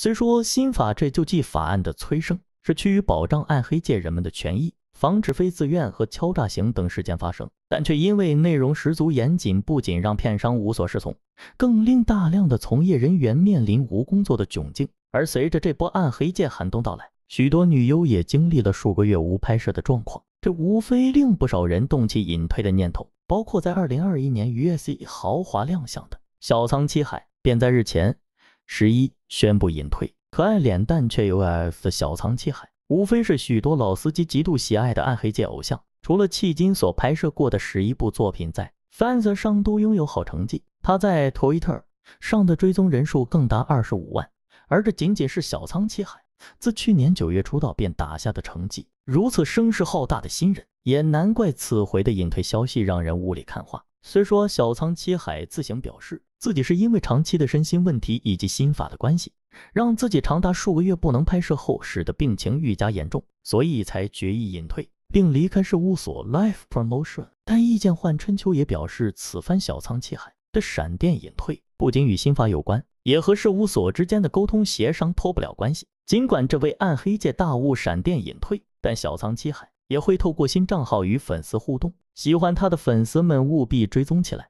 虽说新《法这救济法案》的催生是趋于保障暗黑界人们的权益，防止非自愿和敲诈行等事件发生，但却因为内容十足严谨，不仅让片商无所适从，更令大量的从业人员面临无工作的窘境。而随着这波暗黑界寒冬到来，许多女优也经历了数个月无拍摄的状况，这无非令不少人动起隐退的念头。包括在2021年于 S 豪华亮相的小仓七海，便在日前。十一宣布隐退，可爱脸蛋却有 F 的小仓七海，无非是许多老司机极度喜爱的暗黑界偶像。除了迄今所拍摄过的十一部作品，在 Fans 上都拥有好成绩。他在 Twitter 上的追踪人数更达二十五万，而这仅仅是小仓七海自去年九月出道便打下的成绩。如此声势浩大的新人，也难怪此回的隐退消息让人雾里看花。虽说小仓七海自行表示自己是因为长期的身心问题以及心法的关系，让自己长达数个月不能拍摄后，使得病情愈加严重，所以才决意隐退并离开事务所 Life Promotion。但易见换春秋也表示，此番小仓七海的闪电隐退不仅与心法有关，也和事务所之间的沟通协商脱不了关系。尽管这位暗黑界大物闪电隐退，但小仓七海也会透过新账号与粉丝互动。喜欢他的粉丝们务必追踪起来。